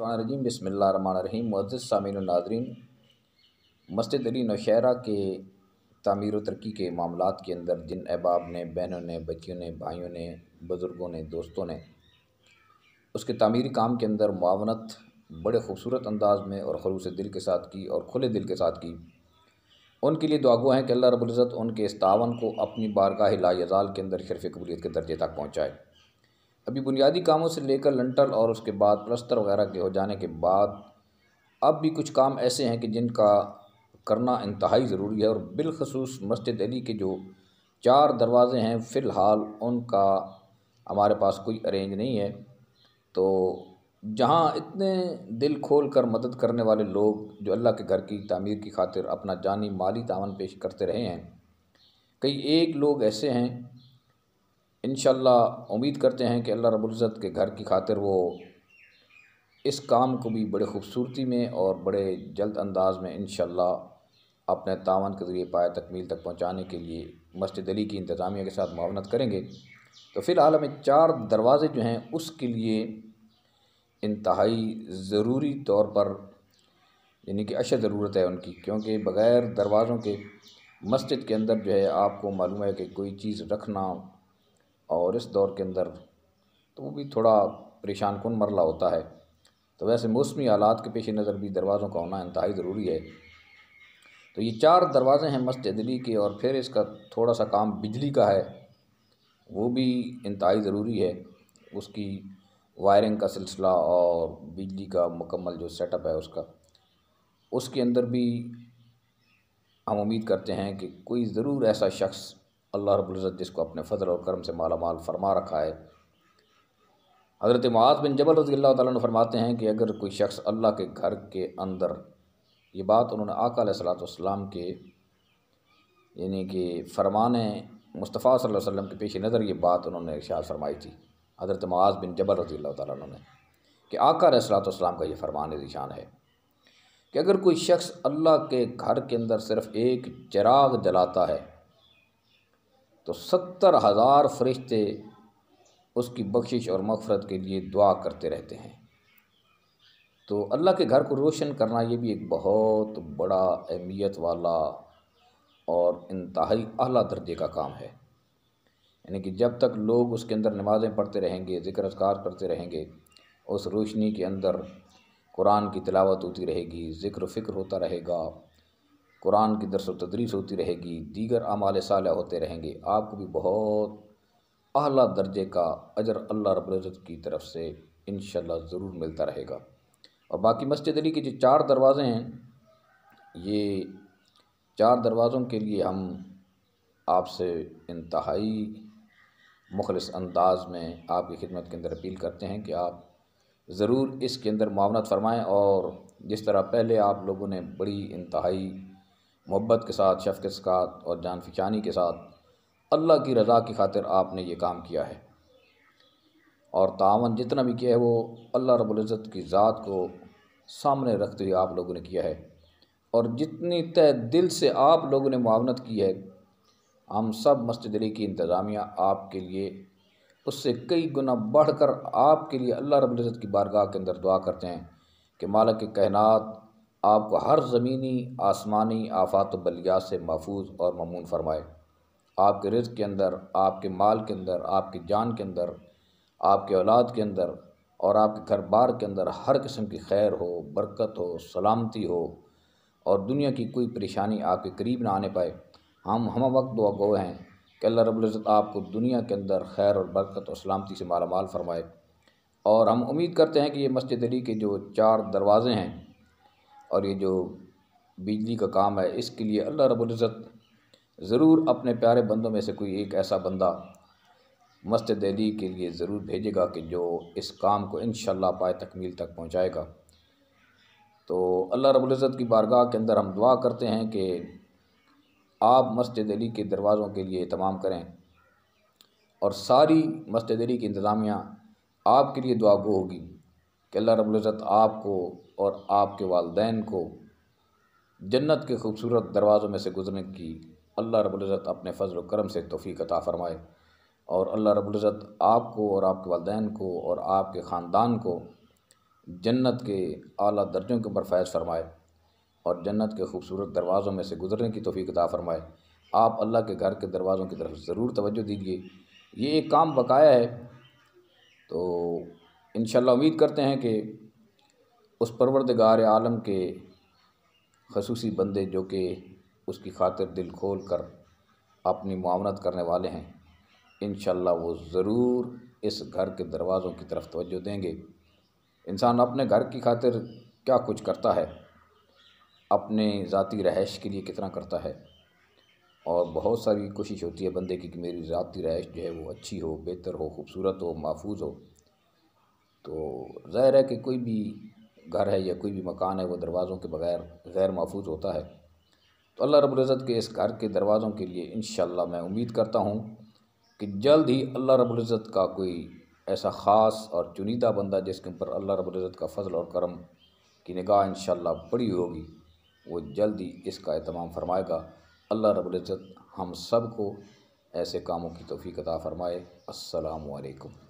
रजीम बसमीम मज़ सामीन नाजरीन मस्जिद अली नौशहरा के तमीर तरक्की के मामला के अंदर जिन अहबाब ने बहनों ने बच्चियों ने भाइयों ने बुज़ुर्गों ने दोस्तों ने उसके तमीरी काम के अंदर मावनत बड़े खूबसूरत अंदाज में और खलूस दिल के साथ की और खुले दिल के साथ की उनके लिए दुआ हैं कि अल्लाह रबुल्ज़त उनके इस तावन को अपनी बारगाह लाजाल के अंदर शरफ़ कबूलीत के दर्जे तक पहुँचाए अभी बुनियादी कामों से लेकर लंटल और उसके बाद प्लस्तर वगैरह के हो जाने के बाद अब भी कुछ काम ऐसे हैं कि जिनका करना इंतहाई ज़रूरी है और बिलखसूस मस्जिद अली के जो चार दरवाज़े हैं फ़िलहाल उनका हमारे पास कोई अरेंज नहीं है तो जहाँ इतने दिल खोल कर मदद करने वाले लोग जो अल्लाह के घर की तमीर की खातिर अपना जानी माली तावन पेश करते रहे हैं कई एक लोग ऐसे हैं इन उम्मीद करते हैं कि अल्लाह रबुल्ज़त के घर की खातिर वो इस काम को भी बड़े खूबसूरती में और बड़े जल्द अंदाज में इन अपने तावन के ज़रिए पाए तकमील तक पहुँचाने के लिए मस्जिद अली की इंतज़ामिया के साथ मावनत करेंगे तो फ़िलहाल हमें चार दरवाज़े जो हैं उसके लिए इंतहाई ज़रूरी तौर पर यानी कि अशद ज़रूरत है उनकी क्योंकि बग़ैर दरवाज़ों के मस्जिद के अंदर जो है आपको मालूम है कि कोई चीज़ रखना और इस दौर के अंदर तो वो भी थोड़ा परेशान कन मरला होता है तो वैसे मौसमी हालात के पेश नज़र भी दरवाज़ों का होना इंतहाई ज़रूरी है तो ये चार दरवाज़े हैं मस्जिद दिल्ली के और फिर इसका थोड़ा सा काम बिजली का है वो भी इंतहाई ज़रूरी है उसकी वायरिंग का सिलसिला और बिजली का मुकम्मल जो सेटअप है उसका उसके अंदर भी हम उम्मीद करते हैं कि कोई ज़रूर ऐसा शख्स अल्लाह रबुल्ज़त जिसको अपने फ़जल और करम से माला माल फरमा रखा है हज़रत माज बिन जबल रजी अल्लाह तु फरमाते हैं कि अगर कोई शख्स अल्लाह के घर के अंदर ये बात उन्होंने आका सलाम के यानी कि फरमाने मुस्तफ़ा सल्लल्लाहु अलैहि वसल्लम के पेश नज़र ये बात उन्होंने इर्शाद फरमाई थी हज़रत माज बिन जबल रजी अल्लाह तु ने कि आका सलाम का ये फरमान निशान है कि अगर कोई शख्स अल्लाह के घर के अंदर सिर्फ़ एक चिराग जलाता है तो सत्तर हज़ार फरिश्ते उसकी बख्शिश और मफ़रत के लिए दुआ करते रहते हैं तो अल्लाह के घर को रोशन करना ये भी एक बहुत बड़ा अहमियत वाला और इंतहाई अला दर्जे का काम है यानी कि जब तक लोग उसके अंदर नमाज़ें पढ़ते रहेंगे ज़िक्र अजकार करते रहेंगे उस रोशनी के अंदर कुरान की तिलावत होती रहेगी ज़िक्र फ़िक्र होता रहेगा कुरान की दरस तदरीस होती रहेगी दीगर आमाल साल होते रहेंगे आपको भी बहुत अहला दर्जे का अजर अल्लाह रब की तरफ से इन ज़रूर मिलता रहेगा और बाकी मस्जिद अली के जो चार दरवाज़े हैं ये चार दरवाज़ों के लिए हम आपसे इंतहाई मुखलस अंदाज में आपकी खिदमत के अंदर अपील करते हैं कि आप ज़रूर इसके अंदर मावनत फरमाएँ और जिस तरह पहले आप लोगों ने बड़ी इंतहाई मोहब्बत के साथ शफकत के साथ और जान फिचानी के साथ अल्लाह की रज़ा की खातिर आपने ये काम किया है और तावन जितना भी किया है वो अल्लाह रबुल्ज़त की ज़ात को सामने रखते हुए आप लोगों ने किया है और जितनी तय दिल से आप लोगों ने मुआवनत की है हम सब मस्जिद अली की इंतज़ामिया आपके लिए उससे कई गुना बढ़ कर आपके लिए अल्लाह रबुल्ज़त की बारगाह के अंदर दुआ करते हैं कि मालक के कहनात आपको हर ज़मीनी आसमानी आफात बलिया से महफूज और ममून फरमाए आपके रिज़ के अंदर आपके माल के अंदर आपकी जान के अंदर आपके औलाद के अंदर और आपके घर बार के अंदर हर किस्म की खैर हो बरकत हो सलामती हो और दुनिया की कोई परेशानी आपके करीब ना आने पाए हम हम वक्त दुआ गो हैं कि अल्लाह रब्ज़त आपको दुनिया के अंदर खैर और बरकत और सलामती से मालामाल फरमाए और हम उम्मीद करते हैं कि ये मस्जिद अली के जो चार दरवाज़े हैं और ये जो बिजली का काम है इसके लिए अल्लाह रब्ज़त ज़रूर अपने प्यारे बंदों में से कोई एक ऐसा बंदा मस्जिद दिल्ली के लिए ज़रूर भेजेगा कि जो इस काम को इन पाए तकमील तक पहुँचाएगा तो अल्लाह रब्ज़त की बारगाह के अंदर हम दुआ करते हैं कि आप मस्जिद अली के दरवाज़ों के लिए तमाम करें और सारी मस्जिद अली की इंतज़ामिया आपके लिए दुआगो होगी कि अल्लाह रब्ज़त आपको और आपके वालदेन को जन्नत के खूबसूरत दरवाज़ों में से गुजरने की अल्लाह रब्ज़त अपने फ़जल करम से तोफ़ी अता फ़रमाए और अल्लाह रब्ज़त आपको और आपके वालदेन को और आपके ख़ानदान को जन्नत के अली दर्जों के ऊपर फैज़ फ़रमाए और जन्नत के खूबसूरत दरवाज़ों में से गुजरने की तोफ़ी अता फ़रमाए आप अल्लाह के घर के दरवाज़ों की तरफ ज़रूर तवज्जो दीजिए ये एक काम बकाया है तो इन उम्मीद करते हैं कि उस परवरदगार आलम के खसूसी बंदे जो कि उसकी खातिर दिल खोल कर अपनी मामनत करने वाले हैं इन वो ज़रूर इस घर के दरवाज़ों की तरफ तोज्जो देंगे इंसान अपने घर की खातिर क्या कुछ करता है अपने ज़ाती रहश के लिए कितना करता है और बहुत सारी कोशिश होती है बंदे की कि मेरी ज़ाती रहाइश जो है वो अच्छी हो बेहतर हो खूबसूरत हो महफूज हो तो ज़ाहिर है कि कोई भी घर है या कोई भी मकान है वो दरवाज़ों के बगैर गैर महफूज होता है तो अल्लाह रब्ज़त के इस घर के दरवाज़ों के लिए इन मैं उम्मीद करता हूँ कि जल्द ही अल्लाह रब्ज़त का कोई ऐसा ख़ास और चुनिंदा बंदा जिसके ऊपर अल्लाह रब्ज़त का फजल और करम की निगाह इन बड़ी होगी वो जल्द ही इसका अहतमाम फरमाएगा अल्लाह रब्ज़त हम सब को ऐसे कामों की तोफ़ी अता फ़रमाए असलकम